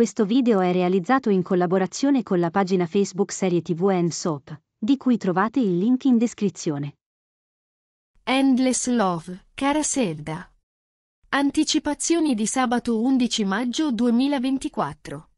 Questo video è realizzato in collaborazione con la pagina Facebook Serie TV and Soap, di cui trovate il link in descrizione. Endless Love, cara Serda. Anticipazioni di sabato 11 maggio 2024.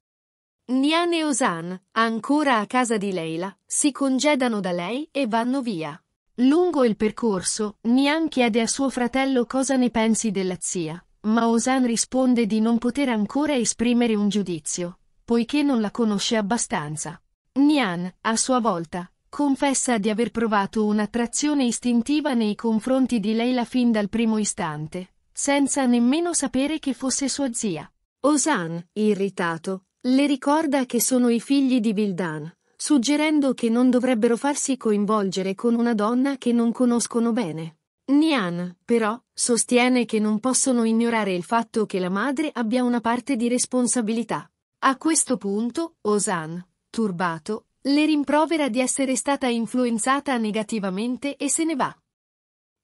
Nian e Osan, ancora a casa di Leila, si congedano da lei e vanno via. Lungo il percorso, Nian chiede a suo fratello cosa ne pensi della zia, ma Osan risponde di non poter ancora esprimere un giudizio, poiché non la conosce abbastanza. Nian, a sua volta, confessa di aver provato un'attrazione istintiva nei confronti di Leila fin dal primo istante, senza nemmeno sapere che fosse sua zia. Osan, irritato, le ricorda che sono i figli di Vildan, suggerendo che non dovrebbero farsi coinvolgere con una donna che non conoscono bene. Nian, però, sostiene che non possono ignorare il fatto che la madre abbia una parte di responsabilità. A questo punto, Osan, turbato, le rimprovera di essere stata influenzata negativamente e se ne va.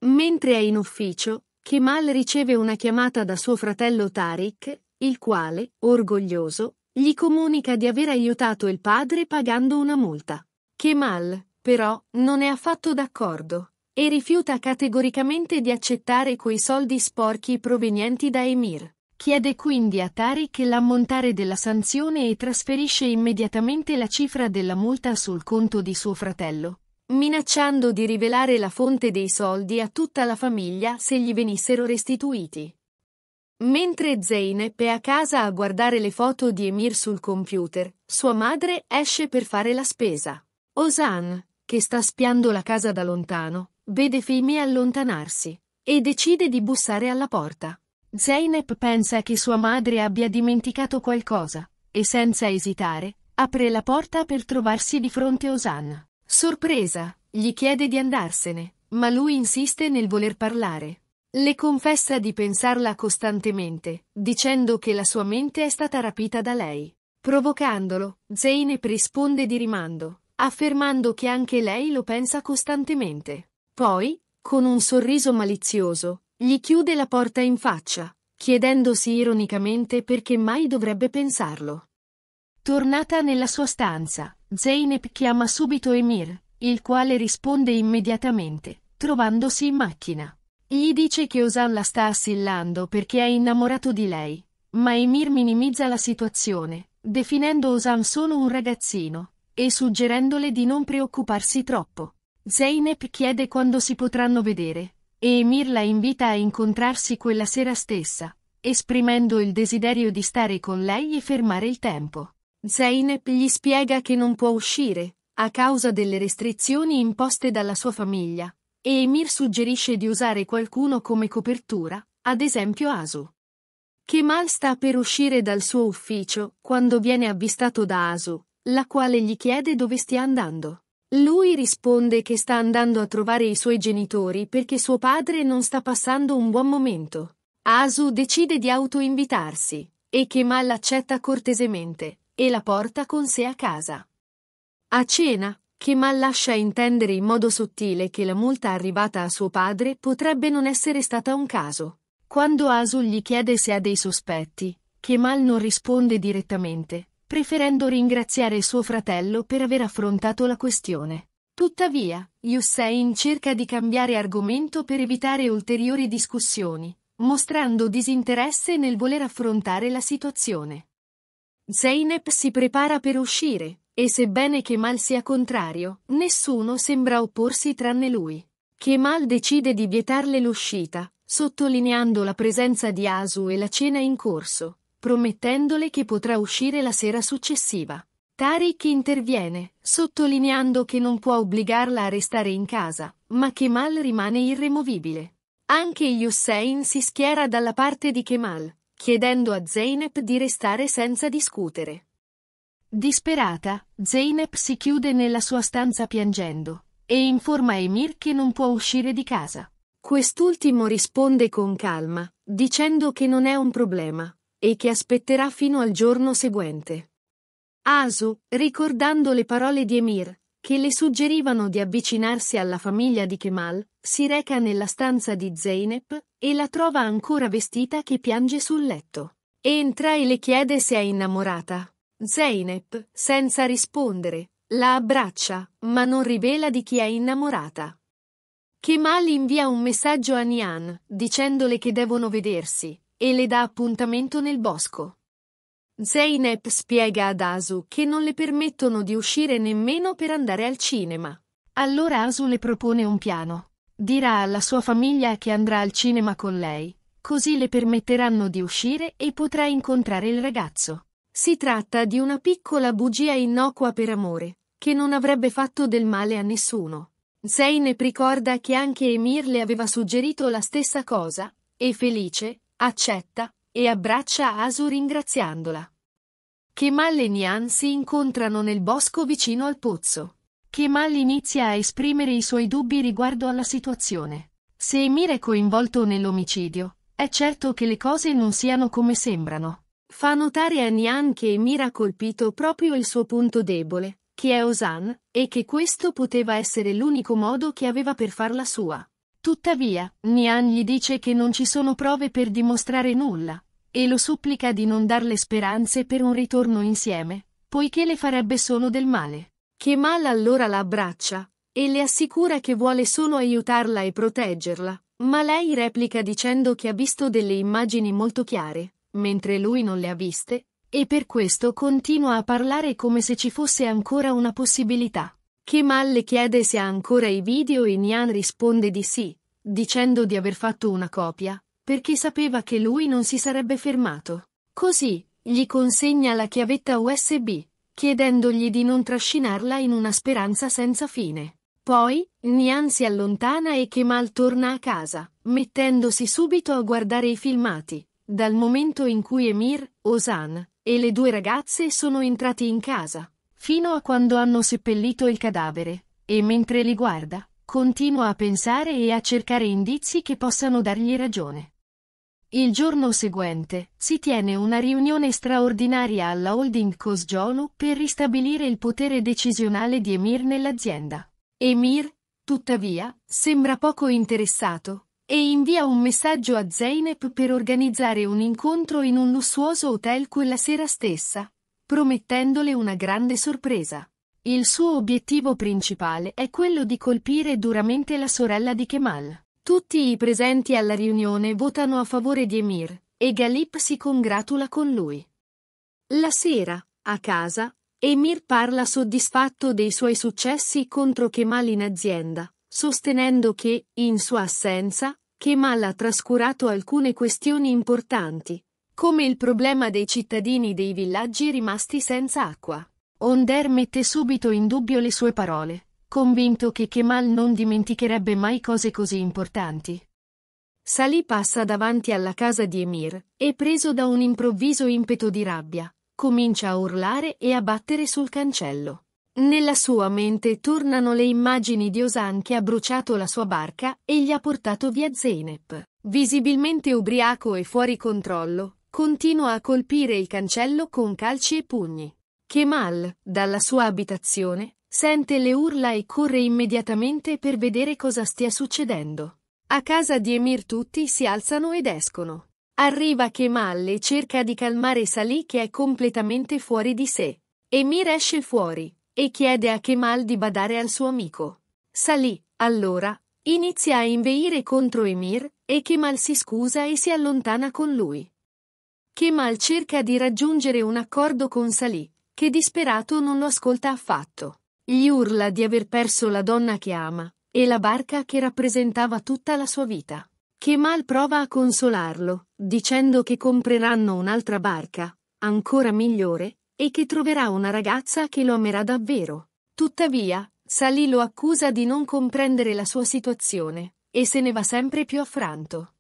Mentre è in ufficio, Kemal riceve una chiamata da suo fratello Tariq, il quale, orgoglioso, gli comunica di aver aiutato il padre pagando una multa. Kemal, però, non è affatto d'accordo e rifiuta categoricamente di accettare quei soldi sporchi provenienti da Emir. Chiede quindi a Tariq l'ammontare della sanzione e trasferisce immediatamente la cifra della multa sul conto di suo fratello, minacciando di rivelare la fonte dei soldi a tutta la famiglia se gli venissero restituiti. Mentre Zeynep è a casa a guardare le foto di Emir sul computer, sua madre esce per fare la spesa. Ozan, che sta spiando la casa da lontano, vede Femi allontanarsi e decide di bussare alla porta. Zeynep pensa che sua madre abbia dimenticato qualcosa e senza esitare apre la porta per trovarsi di fronte a Osanna. Sorpresa, gli chiede di andarsene, ma lui insiste nel voler parlare. Le confessa di pensarla costantemente, dicendo che la sua mente è stata rapita da lei. Provocandolo, Zeynep risponde di rimando, affermando che anche lei lo pensa costantemente. Poi, con un sorriso malizioso, gli chiude la porta in faccia, chiedendosi ironicamente perché mai dovrebbe pensarlo. Tornata nella sua stanza, Zeynep chiama subito Emir, il quale risponde immediatamente, trovandosi in macchina. Gli dice che Osan la sta assillando perché è innamorato di lei, ma Emir minimizza la situazione, definendo Osan solo un ragazzino, e suggerendole di non preoccuparsi troppo. Zeynep chiede quando si potranno vedere, e Emir la invita a incontrarsi quella sera stessa, esprimendo il desiderio di stare con lei e fermare il tempo. Zeynep gli spiega che non può uscire, a causa delle restrizioni imposte dalla sua famiglia, e Emir suggerisce di usare qualcuno come copertura, ad esempio Asu. Kemal sta per uscire dal suo ufficio quando viene avvistato da Asu, la quale gli chiede dove stia andando. Lui risponde che sta andando a trovare i suoi genitori perché suo padre non sta passando un buon momento. Asu decide di autoinvitarsi e Kemal accetta cortesemente e la porta con sé a casa. A cena, Kemal lascia intendere in modo sottile che la multa arrivata a suo padre potrebbe non essere stata un caso. Quando Asu gli chiede se ha dei sospetti, Kemal non risponde direttamente, preferendo ringraziare suo fratello per aver affrontato la questione. Tuttavia, Hussein cerca di cambiare argomento per evitare ulteriori discussioni, mostrando disinteresse nel voler affrontare la situazione. Zeynep si prepara per uscire, e sebbene Kemal sia contrario, nessuno sembra opporsi tranne lui. Kemal decide di vietarle l'uscita, sottolineando la presenza di Asu e la cena in corso, promettendole che potrà uscire la sera successiva. Tariq interviene, sottolineando che non può obbligarla a restare in casa, ma Kemal rimane irremovibile. Anche Hussein si schiera dalla parte di Kemal, chiedendo a Zeynep di restare senza discutere. Disperata, Zeynep si chiude nella sua stanza piangendo e informa Emir che non può uscire di casa. Quest'ultimo risponde con calma, dicendo che non è un problema, e che aspetterà fino al giorno seguente. Asu, ricordando le parole di Emir, che le suggerivano di avvicinarsi alla famiglia di Kemal, si reca nella stanza di Zeynep e la trova ancora vestita che piange sul letto. Entra e le chiede se è innamorata. Zeynep, senza rispondere, la abbraccia, ma non rivela di chi è innamorata. Kemal invia un messaggio a Nian, dicendole che devono vedersi, e le dà appuntamento nel bosco. Zeynep spiega ad Asu che non le permettono di uscire nemmeno per andare al cinema. Allora Asu le propone un piano. Dirà alla sua famiglia che andrà al cinema con lei, così le permetteranno di uscire e potrà incontrare il ragazzo. Si tratta di una piccola bugia innocua per amore, che non avrebbe fatto del male a nessuno. Zeynep ricorda che anche Emir le aveva suggerito la stessa cosa, e felice, accetta e abbraccia Asu ringraziandola. Kemal e Nian si incontrano nel bosco vicino al pozzo. Kemal inizia a esprimere i suoi dubbi riguardo alla situazione. Se Emir è coinvolto nell'omicidio, è certo che le cose non siano come sembrano. Fa notare a Nian che Emir ha colpito proprio il suo punto debole, che è Osan, e che questo poteva essere l'unico modo che aveva per farla sua. Tuttavia, Nian gli dice che non ci sono prove per dimostrare nulla, e lo supplica di non darle speranze per un ritorno insieme, poiché le farebbe solo del male. Kemal allora la abbraccia, e le assicura che vuole solo aiutarla e proteggerla, ma lei replica dicendo che ha visto delle immagini molto chiare, mentre lui non le ha viste, e per questo continua a parlare come se ci fosse ancora una possibilità. Kemal le chiede se ha ancora i video e Nian risponde di sì, dicendo di aver fatto una copia, perché sapeva che lui non si sarebbe fermato. Così, gli consegna la chiavetta USB, chiedendogli di non trascinarla in una speranza senza fine. Poi, Nian si allontana e Kemal torna a casa, mettendosi subito a guardare i filmati, dal momento in cui Emir, Osan e le due ragazze sono entrati in casa fino a quando hanno seppellito il cadavere, e mentre li guarda, continua a pensare e a cercare indizi che possano dargli ragione. Il giorno seguente, si tiene una riunione straordinaria alla holding Cosgionu per ristabilire il potere decisionale di Emir nell'azienda. Emir, tuttavia, sembra poco interessato e invia un messaggio a Zeynep per organizzare un incontro in un lussuoso hotel quella sera stessa, promettendole una grande sorpresa. Il suo obiettivo principale è quello di colpire duramente la sorella di Kemal. Tutti i presenti alla riunione votano a favore di Emir, e Galip si congratula con lui. La sera, a casa, Emir parla soddisfatto dei suoi successi contro Kemal in azienda, sostenendo che, in sua assenza, Kemal ha trascurato alcune questioni importanti, come il problema dei cittadini dei villaggi rimasti senza acqua. Onder mette subito in dubbio le sue parole, convinto che Kemal non dimenticherebbe mai cose così importanti. Salì passa davanti alla casa di Emir, e preso da un improvviso impeto di rabbia, comincia a urlare e a battere sul cancello. Nella sua mente tornano le immagini di Osan che ha bruciato la sua barca e gli ha portato via Zeynep. Visibilmente ubriaco e fuori controllo, Continua a colpire il cancello con calci e pugni. Kemal, dalla sua abitazione, sente le urla e corre immediatamente per vedere cosa stia succedendo. A casa di Emir tutti si alzano ed escono. Arriva Kemal e cerca di calmare Salì che è completamente fuori di sé. Emir esce fuori e chiede a Kemal di badare al suo amico. Salì, allora, inizia a inveire contro Emir e Kemal si scusa e si allontana con lui. Kemal cerca di raggiungere un accordo con Salih, che disperato non lo ascolta affatto. Gli urla di aver perso la donna che ama e la barca che rappresentava tutta la sua vita. Kemal prova a consolarlo, dicendo che compreranno un'altra barca, ancora migliore, e che troverà una ragazza che lo amerà davvero. Tuttavia, Salì lo accusa di non comprendere la sua situazione e se ne va sempre più affranto.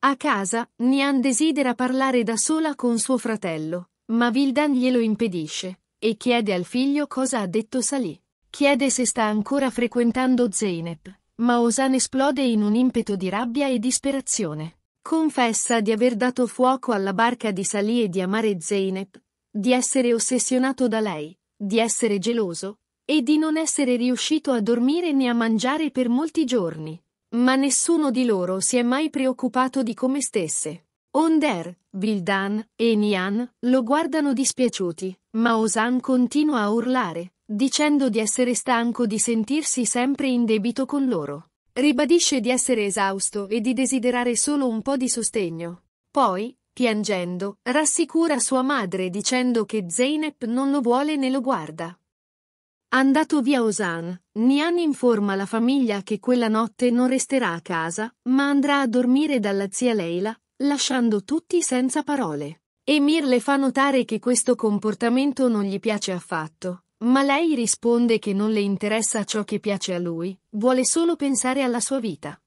A casa, Nian desidera parlare da sola con suo fratello, ma Vildan glielo impedisce e chiede al figlio cosa ha detto Salì. Chiede se sta ancora frequentando Zeynep, ma Osan esplode in un impeto di rabbia e disperazione. Confessa di aver dato fuoco alla barca di Salì e di amare Zeynep, di essere ossessionato da lei, di essere geloso, e di non essere riuscito a dormire né a mangiare per molti giorni. Ma nessuno di loro si è mai preoccupato di come stesse. Onder, Bildan e Nian lo guardano dispiaciuti, ma Osan continua a urlare, dicendo di essere stanco di sentirsi sempre in debito con loro. Ribadisce di essere esausto e di desiderare solo un po' di sostegno. Poi, piangendo, rassicura sua madre dicendo che Zeynep non lo vuole né lo guarda. Andato via Osan, Nian informa la famiglia che quella notte non resterà a casa, ma andrà a dormire dalla zia Leila, lasciando tutti senza parole. Emir le fa notare che questo comportamento non gli piace affatto, ma lei risponde che non le interessa ciò che piace a lui, vuole solo pensare alla sua vita.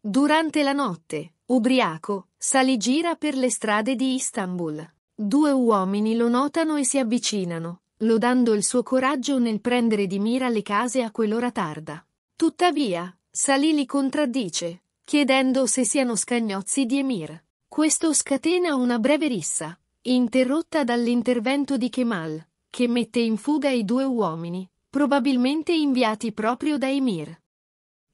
Durante la notte, ubriaco, sali gira per le strade di Istanbul. Due uomini lo notano e si avvicinano, lodando il suo coraggio nel prendere di mira le case a quell'ora tarda. Tuttavia, Salì li contraddice, chiedendo se siano scagnozzi di Emir. Questo scatena una breve rissa, interrotta dall'intervento di Kemal, che mette in fuga i due uomini, probabilmente inviati proprio da Emir.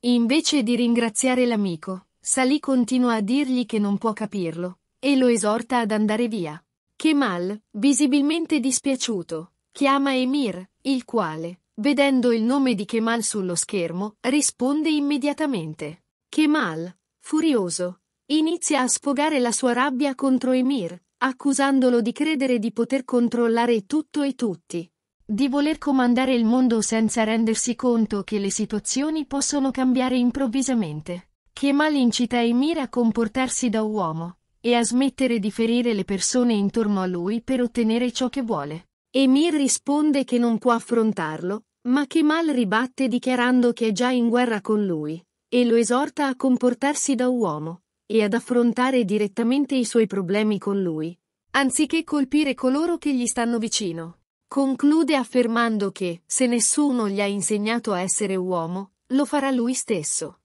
Invece di ringraziare l'amico, Salì continua a dirgli che non può capirlo, e lo esorta ad andare via. Kemal, visibilmente dispiaciuto, Chiama Emir, il quale, vedendo il nome di Kemal sullo schermo, risponde immediatamente. Kemal, furioso, inizia a sfogare la sua rabbia contro Emir, accusandolo di credere di poter controllare tutto e tutti, di voler comandare il mondo senza rendersi conto che le situazioni possono cambiare improvvisamente. Kemal incita Emir a comportarsi da uomo e a smettere di ferire le persone intorno a lui per ottenere ciò che vuole. Emir risponde che non può affrontarlo, ma Kemal ribatte dichiarando che è già in guerra con lui, e lo esorta a comportarsi da uomo, e ad affrontare direttamente i suoi problemi con lui, anziché colpire coloro che gli stanno vicino. Conclude affermando che, se nessuno gli ha insegnato a essere uomo, lo farà lui stesso.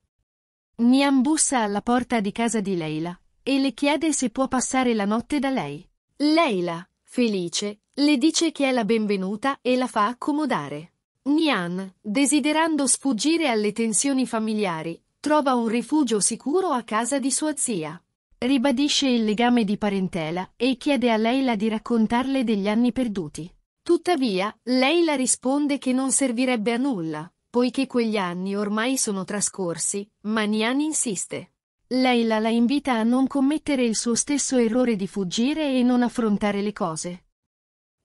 Nian bussa alla porta di casa di Leila, e le chiede se può passare la notte da lei. Leila, Felice, le dice che è la benvenuta e la fa accomodare. Nian, desiderando sfuggire alle tensioni familiari, trova un rifugio sicuro a casa di sua zia. Ribadisce il legame di parentela e chiede a Leila di raccontarle degli anni perduti. Tuttavia, Leila risponde che non servirebbe a nulla, poiché quegli anni ormai sono trascorsi, ma Nian insiste. Leila la invita a non commettere il suo stesso errore di fuggire e non affrontare le cose.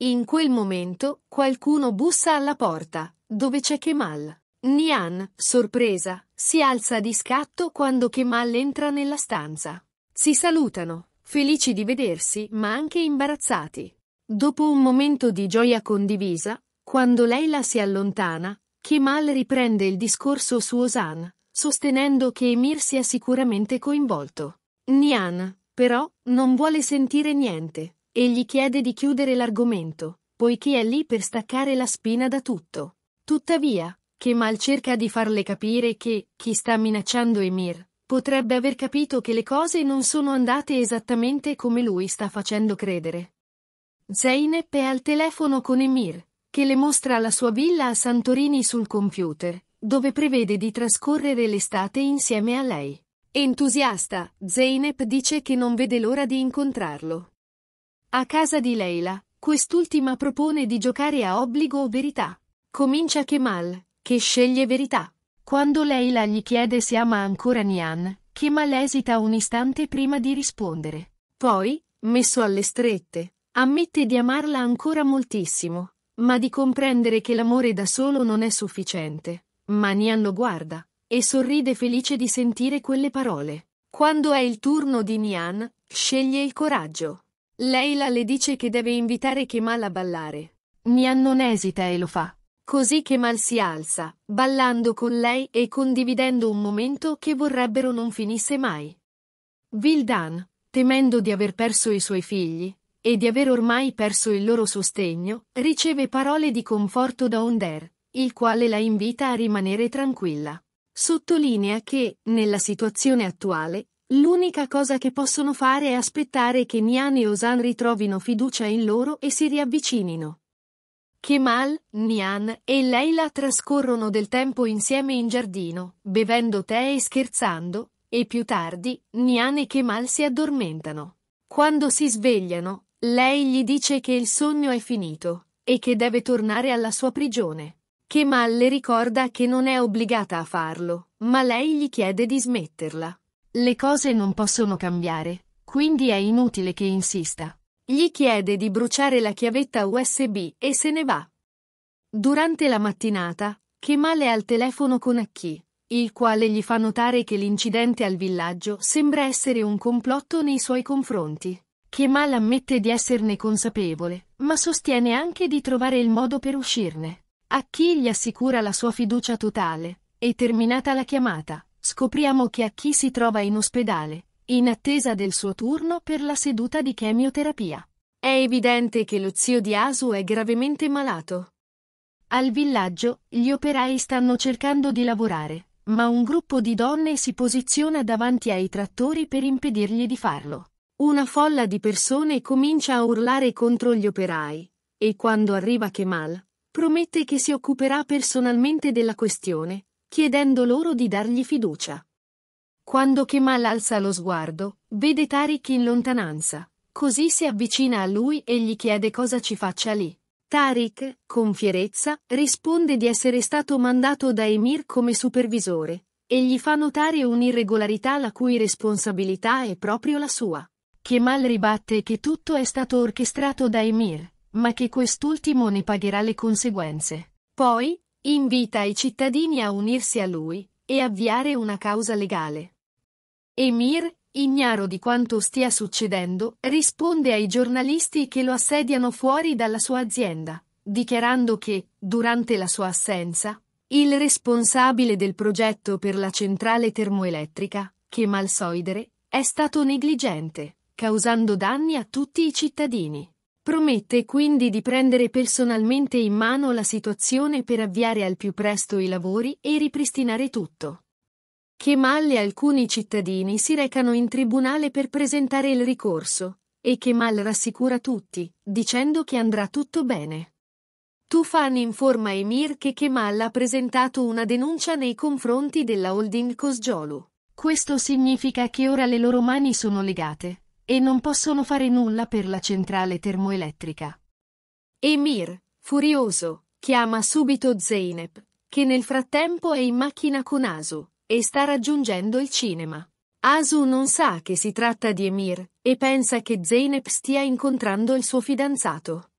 In quel momento, qualcuno bussa alla porta, dove c'è Kemal. Nian, sorpresa, si alza di scatto quando Kemal entra nella stanza. Si salutano, felici di vedersi, ma anche imbarazzati. Dopo un momento di gioia condivisa, quando Leila si allontana, Kemal riprende il discorso su Osan, sostenendo che Emir sia sicuramente coinvolto. Nian, però, non vuole sentire niente e gli chiede di chiudere l'argomento, poiché è lì per staccare la spina da tutto. Tuttavia, Kemal cerca di farle capire che chi sta minacciando Emir potrebbe aver capito che le cose non sono andate esattamente come lui sta facendo credere. Zeynep è al telefono con Emir, che le mostra la sua villa a Santorini sul computer dove prevede di trascorrere l'estate insieme a lei. Entusiasta, Zeynep dice che non vede l'ora di incontrarlo. A casa di Leila, quest'ultima propone di giocare a obbligo o verità. Comincia Kemal, che sceglie verità. Quando Leila gli chiede se ama ancora Nian, Kemal esita un istante prima di rispondere. Poi, messo alle strette, ammette di amarla ancora moltissimo, ma di comprendere che l'amore da solo non è sufficiente. Ma Nian lo guarda e sorride felice di sentire quelle parole. Quando è il turno di Nian, sceglie il coraggio. Leila le dice che deve invitare Kemal a ballare. Nian non esita e lo fa. Così Kemal si alza, ballando con lei e condividendo un momento che vorrebbero non finisse mai. Vildan, temendo di aver perso i suoi figli e di aver ormai perso il loro sostegno, riceve parole di conforto da Onder, il quale la invita a rimanere tranquilla. Sottolinea che, nella situazione attuale, l'unica cosa che possono fare è aspettare che Nian e Osan ritrovino fiducia in loro e si riavvicinino. Kemal, Nian e Leila trascorrono del tempo insieme in giardino, bevendo tè e scherzando, e più tardi Nian e Kemal si addormentano. Quando si svegliano, lei gli dice che il sogno è finito e che deve tornare alla sua prigione che Mal le ricorda che non è obbligata a farlo, ma lei gli chiede di smetterla. Le cose non possono cambiare, quindi è inutile che insista. Gli chiede di bruciare la chiavetta USB e se ne va. Durante la mattinata, Kemal è al telefono con Aki, il quale gli fa notare che l'incidente al villaggio sembra essere un complotto nei suoi confronti. Kemal ammette di esserne consapevole, ma sostiene anche di trovare il modo per uscirne. A chi gli assicura la sua fiducia totale. E terminata la chiamata, scopriamo che a chi si trova in ospedale, in attesa del suo turno per la seduta di chemioterapia. È evidente che lo zio di Asu è gravemente malato. Al villaggio, gli operai stanno cercando di lavorare, ma un gruppo di donne si posiziona davanti ai trattori per impedirgli di farlo. Una folla di persone comincia a urlare contro gli operai, e quando arriva Kemal, Promette che si occuperà personalmente della questione, chiedendo loro di dargli fiducia. Quando Kemal alza lo sguardo, vede Tariq in lontananza, così si avvicina a lui e gli chiede cosa ci faccia lì. Tariq, con fierezza, risponde di essere stato mandato da Emir come supervisore, e gli fa notare un'irregolarità la cui responsabilità è proprio la sua. Kemal ribatte che tutto è stato orchestrato da Emir, ma che quest'ultimo ne pagherà le conseguenze. Poi, invita i cittadini a unirsi a lui e avviare una causa legale. Emir, ignaro di quanto stia succedendo, risponde ai giornalisti che lo assediano fuori dalla sua azienda, dichiarando che, durante la sua assenza, il responsabile del progetto per la centrale termoelettrica, che malsoidere, è stato negligente, causando danni a tutti i cittadini. Promette quindi di prendere personalmente in mano la situazione per avviare al più presto i lavori e ripristinare tutto. Kemal e alcuni cittadini si recano in tribunale per presentare il ricorso, e Kemal rassicura tutti, dicendo che andrà tutto bene. Tufan informa Emir che Kemal ha presentato una denuncia nei confronti della holding Cosgiolu. Questo significa che ora le loro mani sono legate, e non possono fare nulla per la centrale termoelettrica. Emir, furioso, chiama subito Zeynep, che nel frattempo è in macchina con Asu e sta raggiungendo il cinema. Asu non sa che si tratta di Emir e pensa che Zeynep stia incontrando il suo fidanzato.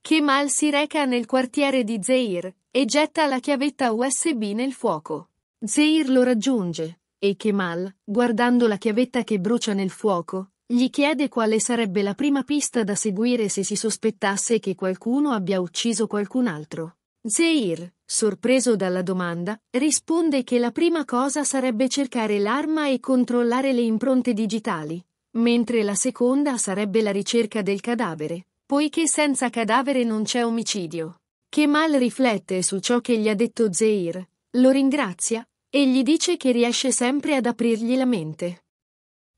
Kemal si reca nel quartiere di Zeir e getta la chiavetta USB nel fuoco. Zeir lo raggiunge e Kemal, guardando la chiavetta che brucia nel fuoco, gli chiede quale sarebbe la prima pista da seguire se si sospettasse che qualcuno abbia ucciso qualcun altro. Zeir, sorpreso dalla domanda, risponde che la prima cosa sarebbe cercare l'arma e controllare le impronte digitali, mentre la seconda sarebbe la ricerca del cadavere, poiché senza cadavere non c'è omicidio. Kemal riflette su ciò che gli ha detto Zeir, lo ringrazia e gli dice che riesce sempre ad aprirgli la mente.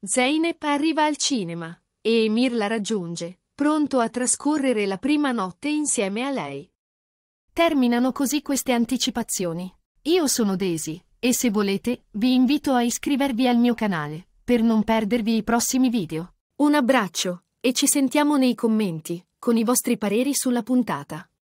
Zeynep arriva al cinema e Emir la raggiunge, pronto a trascorrere la prima notte insieme a lei. Terminano così queste anticipazioni. Io sono Daisy e se volete vi invito a iscrivervi al mio canale per non perdervi i prossimi video. Un abbraccio e ci sentiamo nei commenti con i vostri pareri sulla puntata.